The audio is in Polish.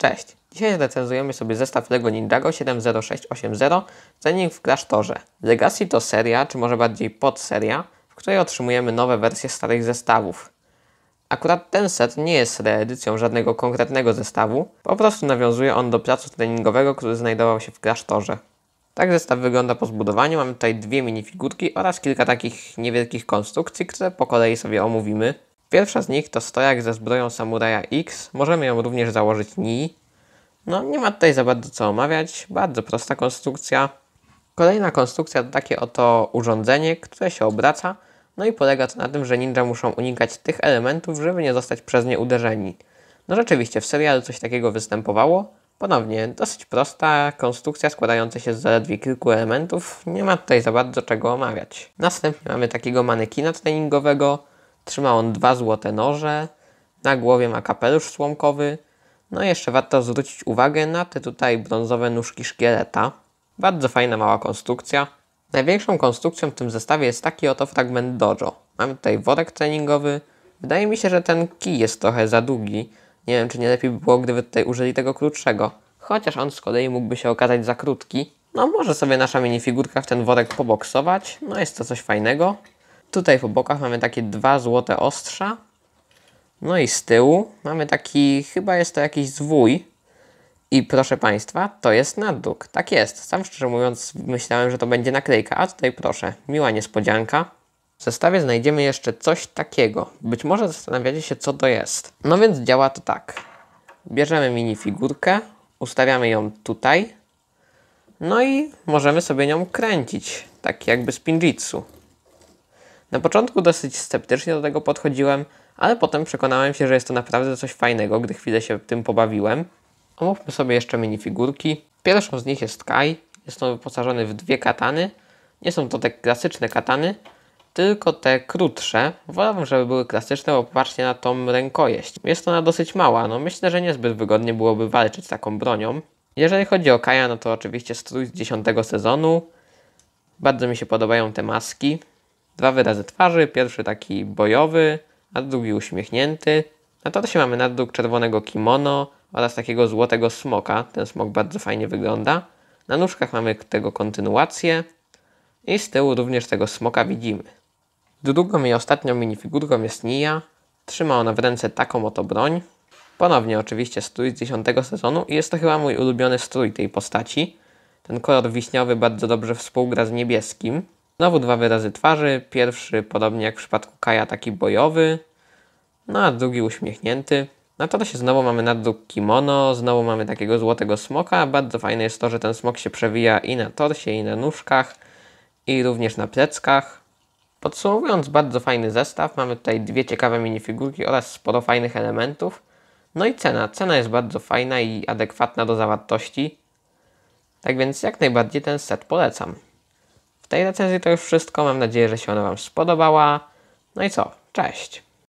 Cześć! Dzisiaj recenzujemy sobie zestaw LEGO Ninjago 70680 Cenik w klasztorze. Legacy to seria, czy może bardziej podseria, w której otrzymujemy nowe wersje starych zestawów. Akurat ten set nie jest reedycją żadnego konkretnego zestawu, po prostu nawiązuje on do placu treningowego, który znajdował się w klasztorze. Tak zestaw wygląda po zbudowaniu, mamy tutaj dwie minifigurki oraz kilka takich niewielkich konstrukcji, które po kolei sobie omówimy. Pierwsza z nich to stojak ze zbroją Samuraja X, możemy ją również założyć Ni. No nie ma tutaj za bardzo co omawiać, bardzo prosta konstrukcja. Kolejna konstrukcja to takie oto urządzenie, które się obraca, no i polega to na tym, że ninja muszą unikać tych elementów, żeby nie zostać przez nie uderzeni. No rzeczywiście, w serialu coś takiego występowało. Ponownie, dosyć prosta konstrukcja składająca się z zaledwie kilku elementów, nie ma tutaj za bardzo czego omawiać. Następnie mamy takiego manekina treningowego, Trzyma on dwa złote noże, na głowie ma kapelusz słomkowy. No i jeszcze warto zwrócić uwagę na te tutaj brązowe nóżki szkieleta. Bardzo fajna mała konstrukcja. Największą konstrukcją w tym zestawie jest taki oto fragment dojo. Mamy tutaj worek treningowy. Wydaje mi się, że ten kij jest trochę za długi. Nie wiem, czy nie lepiej by było, gdyby tutaj użyli tego krótszego. Chociaż on z kolei mógłby się okazać za krótki. No może sobie nasza minifigurka w ten worek poboksować. No jest to coś fajnego. Tutaj po bokach mamy takie dwa złote ostrza. No i z tyłu mamy taki, chyba jest to jakiś zwój. I proszę Państwa, to jest nadruk. Tak jest. Sam szczerze mówiąc myślałem, że to będzie naklejka, a tutaj proszę, miła niespodzianka. W zestawie znajdziemy jeszcze coś takiego. Być może zastanawiacie się, co to jest. No więc działa to tak. Bierzemy minifigurkę, ustawiamy ją tutaj, no i możemy sobie nią kręcić, tak jakby z pinjitsu. Na początku dosyć sceptycznie do tego podchodziłem, ale potem przekonałem się, że jest to naprawdę coś fajnego, gdy chwilę się tym pobawiłem. Omówmy sobie jeszcze minifigurki. Pierwszą z nich jest Kai. Jest on wyposażony w dwie katany. Nie są to te klasyczne katany, tylko te krótsze. Wolałbym, żeby były klasyczne, bo popatrzcie na tą rękojeść. Jest ona dosyć mała, no myślę, że niezbyt wygodnie byłoby walczyć taką bronią. Jeżeli chodzi o Kaja, no to oczywiście strój z 10 sezonu. Bardzo mi się podobają te maski. Dwa wyrazy twarzy, pierwszy taki bojowy, a drugi uśmiechnięty. Na torsie mamy nadruk czerwonego kimono oraz takiego złotego smoka. Ten smok bardzo fajnie wygląda. Na nóżkach mamy tego kontynuację i z tyłu również tego smoka widzimy. Drugą i ostatnią minifigurką jest Nia. Trzyma ona w ręce taką oto broń. Ponownie oczywiście strój z 10 sezonu i jest to chyba mój ulubiony strój tej postaci. Ten kolor wiśniowy bardzo dobrze współgra z niebieskim. Znowu dwa wyrazy twarzy. Pierwszy, podobnie jak w przypadku Kaja, taki bojowy, no a drugi uśmiechnięty. Na no torsie znowu mamy nadruk kimono, znowu mamy takiego złotego smoka. Bardzo fajne jest to, że ten smok się przewija i na torsie, i na nóżkach, i również na pleckach. Podsumowując, bardzo fajny zestaw. Mamy tutaj dwie ciekawe minifigurki oraz sporo fajnych elementów. No i cena. Cena jest bardzo fajna i adekwatna do zawartości. Tak więc jak najbardziej ten set polecam tej recenzji to już wszystko. Mam nadzieję, że się ona Wam spodobała. No i co? Cześć!